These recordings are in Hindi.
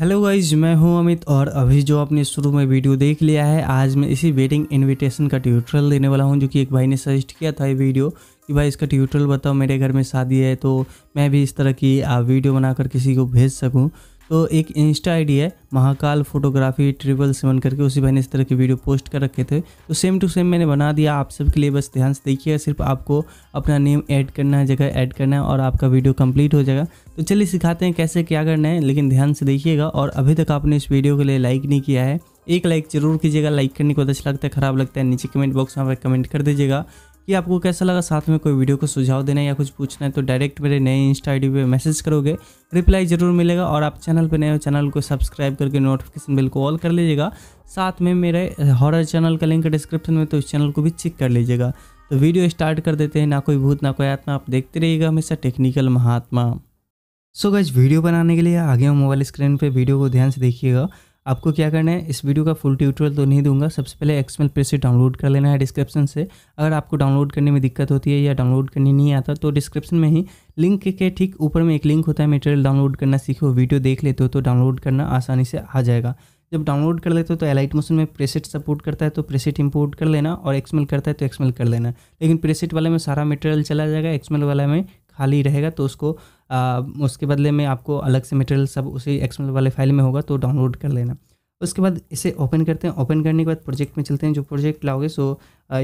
हेलो गाइज मैं हूं अमित और अभी जो आपने शुरू में वीडियो देख लिया है आज मैं इसी वेडिंग इनविटेशन का ट्यूटोरियल देने वाला हूं जो कि एक भाई ने सजेस्ट किया था ये वीडियो कि भाई इसका ट्यूटोरियल बताओ मेरे घर में शादी है तो मैं भी इस तरह की वीडियो बनाकर किसी को भेज सकूं तो एक इंस्टा आईडी है महाकाल फोटोग्राफी ट्रिपल सेवन करके उसी भाई ने इस तरह की वीडियो पोस्ट कर रखे थे तो सेम टू सेम मैंने बना दिया आप सबके लिए बस ध्यान से देखिएगा सिर्फ आपको अपना नेम ऐड करना है जगह ऐड करना है और आपका वीडियो कंप्लीट हो जाएगा तो चलिए सिखाते हैं कैसे क्या करना है लेकिन ध्यान से देखिएगा और अभी तक आपने इस वीडियो के लिए लाइक नहीं किया है एक लाइक जरूर कीजिएगा लाइक करने को तो अच्छा लगता है खराब लगता है नीचे कमेंट बॉक्स में आप कमेंट कर दीजिएगा कि आपको कैसा लगा साथ में कोई वीडियो को सुझाव देना या कुछ पूछना है तो डायरेक्ट मेरे नए इंस्टा आई पे मैसेज करोगे रिप्लाई जरूर मिलेगा और आप चैनल पर नए हो चैनल को सब्सक्राइब करके नोटिफिकेशन बिल को ऑल कर लीजिएगा साथ में मेरे हॉरर चैनल का लिंक डिस्क्रिप्शन में तो इस चैनल को भी चेक कर लीजिएगा तो वीडियो स्टार्ट कर देते हैं ना कोई भूत ना कोई आत्मा आप देखते रहिएगा हमेशा टेक्निकल महात्मा सो so गज वीडियो बनाने के लिए आगे हम मोबाइल स्क्रीन पे वीडियो को ध्यान से देखिएगा आपको क्या करना है इस वीडियो का फुल ट्यूटोरियल तो नहीं दूंगा सबसे पहले एक्समेल पेज से डाउनलोड कर लेना है डिस्क्रिप्शन से अगर आपको डाउनलोड करने में दिक्कत होती है या डाउनलोड करने नहीं आता तो डिस्क्रिप्शन में ही लिंक के ठीक ऊपर में एक लिंक होता है मटेरियल डाउनलोड करना सीखो वीडियो देख लेते हो तो डाउनलोड करना आसानी से आ जाएगा जब डाउनलोड कर लेते हो तो एलाइट मोशन में प्रेसेट सपोर्ट करता है तो प्रेसेट इंपोर्ट कर लेना और एक्समेल करता है तो एक्समेल कर लेना लेकिन प्रेसेट वाले में सारा मटेरियल चला जाएगा एक्समेल वाले में खाली रहेगा तो उसको आ, उसके बदले में आपको अलग से मटेरियल सब उसी एक्सएमएल वाले फाइल में होगा तो डाउनलोड कर लेना उसके बाद इसे ओपन करते हैं ओपन करने के बाद प्रोजेक्ट में चलते हैं जो प्रोजेक्ट लाओगे सो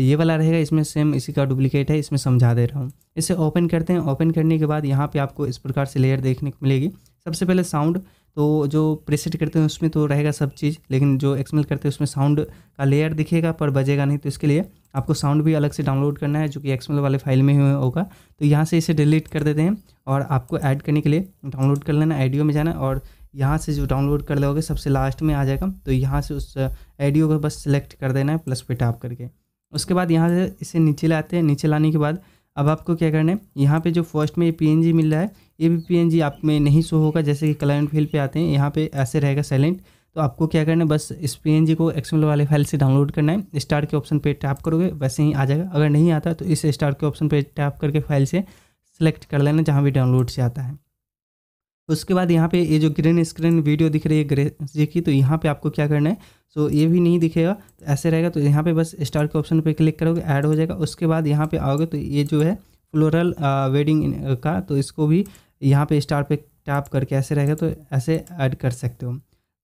ये वाला रहेगा इसमें सेम इसी का डुप्लीकेट है इसमें समझा दे रहा हूँ इसे ओपन करते हैं ओपन करने के बाद यहाँ पे आपको इस प्रकार से लेयर देखने को मिलेगी सबसे पहले साउंड तो जो प्रेसिट करते हैं उसमें तो रहेगा सब चीज़ लेकिन जो एक्समल करते हैं उसमें साउंड का लेयर दिखेगा पर बजेगा नहीं तो इसके लिए आपको साउंड भी अलग से डाउनलोड करना है जो कि एक्सएमएल वाले फाइल में होगा तो यहाँ से इसे डिलीट कर देते हैं और आपको ऐड करने के लिए डाउनलोड कर लेना आइडियो में जाना और यहाँ से जो डाउनलोड कर लोगे सबसे लास्ट में आ जाएगा तो यहाँ से उस एडियो को बस सेलेक्ट कर देना है प्लस पे टैप करके उसके बाद यहाँ से इसे नीचे लाते हैं नीचे लाने के बाद अब आपको क्या करना है यहाँ पे जो फर्स्ट में ये पी मिल रहा है ये भी पी आप में नहीं शो होगा जैसे कि क्लाइंट फील्ड पे आते हैं यहाँ पे ऐसे रहेगा साइलेंट तो आपको क्या करना है बस इस पी को एक्सएमएल वाले फाइल से डाउनलोड करना है स्टार के ऑप्शन पे टैप करोगे वैसे ही आ जाएगा अगर नहीं आता तो इस स्टार के ऑप्शन पे टैप करके फाइल से सेलेक्ट कर लेना जहाँ भी डाउनलोड से आता है उसके बाद यहाँ पे ये जो ग्रीन स्क्रीन वीडियो दिख रही है ग्रे जी की तो यहाँ पे आपको क्या करना है सो ये भी नहीं दिखेगा तो ऐसे रहेगा तो यहाँ पे बस स्टार के ऑप्शन पे क्लिक करोगे ऐड हो जाएगा उसके बाद यहाँ पे आओगे तो ये जो है फ्लोरल वेडिंग का तो इसको भी यहाँ पे स्टार पे टैप करके ऐसे रहेगा तो ऐसे ऐड कर सकते हो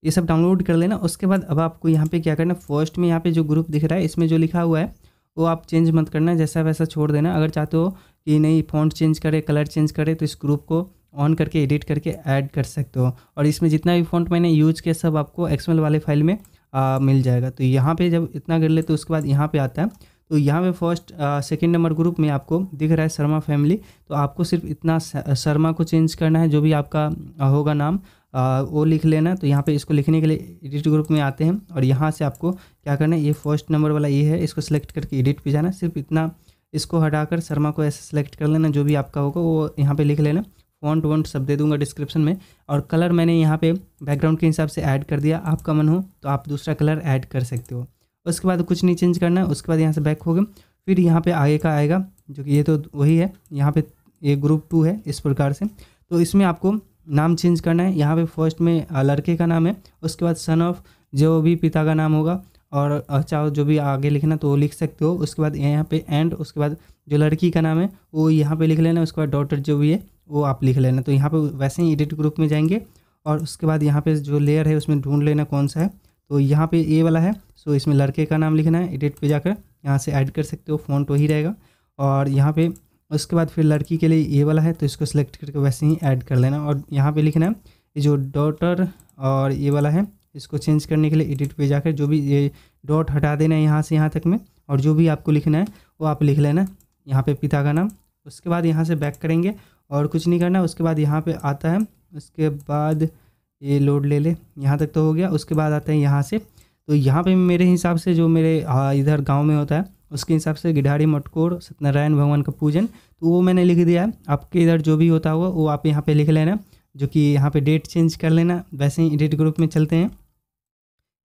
ये सब डाउनलोड कर लेना उसके बाद अब आपको यहाँ पे क्या करना फर्स्ट में यहाँ पे जो ग्रुप दिख रहा है इसमें जो लिखा हुआ है वो आप चेंज मत करना जैसा वैसा छोड़ देना अगर चाहते हो कि नहीं फॉन्ट चेंज करे कलर चेंज करे तो इस ग्रुप को ऑन करके एडिट करके ऐड कर सकते हो और इसमें जितना भी फॉन्ट मैंने यूज किया सब आपको एक्सएल वाले फाइल में आ, मिल जाएगा तो यहाँ पर जब इतना कर ले तो उसके बाद यहाँ पर आता है तो यहाँ पे फर्स्ट सेकंड नंबर ग्रुप में आपको दिख रहा है शर्मा फैमिली तो आपको सिर्फ इतना शर्मा को चेंज करना है जो भी आपका होगा नाम वो लिख लेना तो यहाँ पे इसको लिखने के लिए एडिट ग्रुप में आते हैं और यहाँ से आपको क्या करना है ये फर्स्ट नंबर वाला ये है इसको सेलेक्ट करके एडिट पे जाना सिर्फ इतना इसको हटाकर शर्मा को ऐसे सेलेक्ट कर लेना जो भी आपका होगा वो यहाँ पे लिख लेना फॉन्ट वॉन्ट सब दे दूंगा डिस्क्रिप्शन में और कलर मैंने यहाँ पर बैकग्राउंड के हिसाब से ऐड कर दिया आपका मन हो तो आप दूसरा कलर ऐड कर सकते हो उसके बाद कुछ नहीं चेंज करना है उसके बाद यहाँ से बैक हो गए फिर यहाँ पर आगे का आएगा जो कि ये तो वही है यहाँ पर ये ग्रुप टू है इस प्रकार से तो इसमें आपको नाम चेंज करना है यहाँ पे फर्स्ट में लड़के का नाम है उसके बाद सन ऑफ जो भी पिता का नाम होगा और चाहो जो भी आगे लिखना तो वो लिख सकते हो उसके बाद यहाँ पे एंड उसके बाद जो लड़की का नाम है वो यहाँ पे लिख लेना उसके बाद डॉटर जो भी है वो आप लिख लेना तो यहाँ पे वैसे ही एडिट ग्रुप में जाएंगे और उसके बाद यहाँ पे जो लेयर है उसमें ढूंढ लेना कौन सा है तो यहाँ पे ए वाला है सो इसमें लड़के का नाम लिखना है एडिट पे जाकर यहाँ से ऐड कर सकते हो फ़ोन तो ही रहेगा और यहाँ पे उसके बाद फिर लड़की के लिए ये वाला है तो इसको सिलेक्ट करके वैसे ही ऐड कर लेना और यहाँ पे लिखना है जो डॉटर और ये वाला है इसको चेंज करने के लिए एडिट पे जाकर जो भी ये डॉट हटा देना है यहाँ से यहाँ तक में और जो भी आपको लिखना है वो आप लिख लेना यहाँ पर पिता का नाम उसके बाद यहाँ से बैक करेंगे और कुछ नहीं करना उसके बाद यहाँ पर आता है उसके बाद ये लोड ले ले यहाँ तक तो हो गया उसके बाद आता है यहाँ से तो यहाँ पे मेरे हिसाब से जो मेरे इधर गांव में होता है उसके हिसाब से गिढ़ाड़ी मटकोर सत्यनारायण भगवान का पूजन तो वो मैंने लिख दिया है आपके इधर जो भी होता हुआ वो आप यहाँ पे लिख लेना जो कि यहाँ पे डेट चेंज कर लेना वैसे ही एडिट ग्रुप में चलते हैं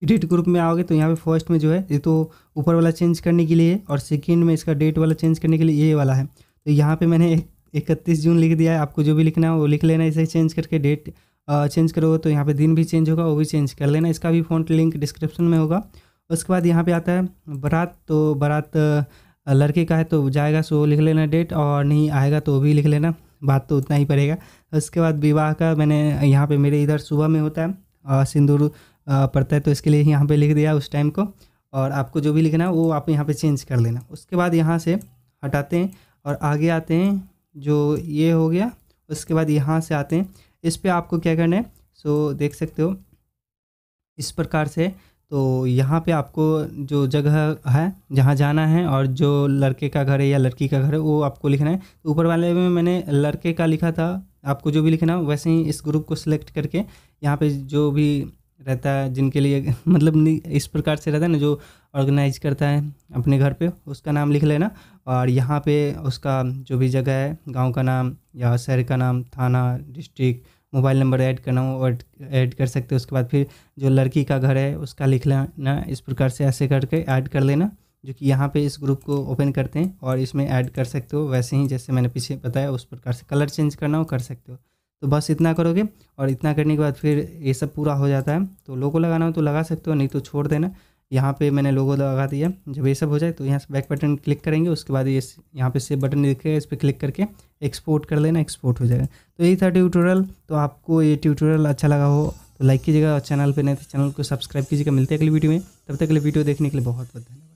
एडिट ग्रुप में आओगे तो यहाँ पे फर्स्ट में जो है ये तो ऊपर वाला चेंज करने के लिए और सेकेंड में इसका डेट वाला चेंज करने के लिए ये वाला है तो यहाँ पर मैंने इकतीस जून लिख दिया है आपको जो भी लिखना है वो लिख लेना इसे चेंज करके डेट चेंज करोगे तो यहाँ पे दिन भी चेंज होगा वो भी चेंज कर लेना इसका भी फ़ोन लिंक डिस्क्रिप्शन में होगा उसके बाद यहाँ पे आता है बारात तो बारात लड़के का है तो जाएगा सो लिख लेना डेट और नहीं आएगा तो भी लिख लेना बात तो उतना ही पड़ेगा उसके बाद विवाह का मैंने यहाँ पे मेरे इधर सुबह में होता है सिंदूर पड़ता है तो इसके लिए यहाँ पे लिख दिया उस टाइम को और आपको जो भी लिखना है वो आप यहाँ पे चेंज कर लेना उसके बाद यहाँ से हटाते हैं और आगे आते हैं जो ये हो गया उसके बाद यहाँ से आते हैं इस पर आपको क्या करना है सो देख सकते हो इस प्रकार से तो यहाँ पे आपको जो जगह है जहाँ जाना है और जो लड़के का घर है या लड़की का घर है वो आपको लिखना है तो ऊपर वाले में मैंने लड़के का लिखा था आपको जो भी लिखना है वैसे ही इस ग्रुप को सिलेक्ट करके यहाँ पे जो भी रहता है जिनके लिए मतलब इस प्रकार से रहता है ना जो ऑर्गेनाइज करता है अपने घर पे उसका नाम लिख लेना और यहाँ पे उसका जो भी जगह है गांव का नाम या शहर का नाम थाना डिस्ट्रिक्ट मोबाइल नंबर ऐड करना हो और ऐड कर सकते हो उसके बाद फिर जो लड़की का घर है उसका लिख लेना इस प्रकार से ऐसे करके ऐड कर लेना जो कि यहाँ पे इस ग्रुप को ओपन करते हैं और इसमें ऐड कर सकते हो वैसे ही जैसे मैंने पीछे बताया उस प्रकार से कलर चेंज करना हो कर सकते हो तो बस इतना करोगे और इतना करने के बाद फिर ये सब पूरा हो जाता है तो लोगो लगाना हो तो लगा सकते हो नहीं तो छोड़ देना यहाँ पे मैंने लोगो लगा दिया जब ये सब हो जाए तो यहाँ से बैक बटन क्लिक करेंगे उसके बाद ये यहाँ पे सेव बटन दिखेगा इस पर क्लिक करके एक्सपोर्ट कर लेना एक्सपोर्ट हो जाएगा तो यही था ट्यूटोरियल तो आपको ये ट्यूटोरियल अच्छा लगा हो तो लाइक कीजिएगा और चैनल पर नहीं तो चैनल को सब्सक्राइब कीजिएगा मिलते हैं अगली वीडियो में तब तक अगले वीडियो देखने के लिए बहुत बहुत धन्यवाद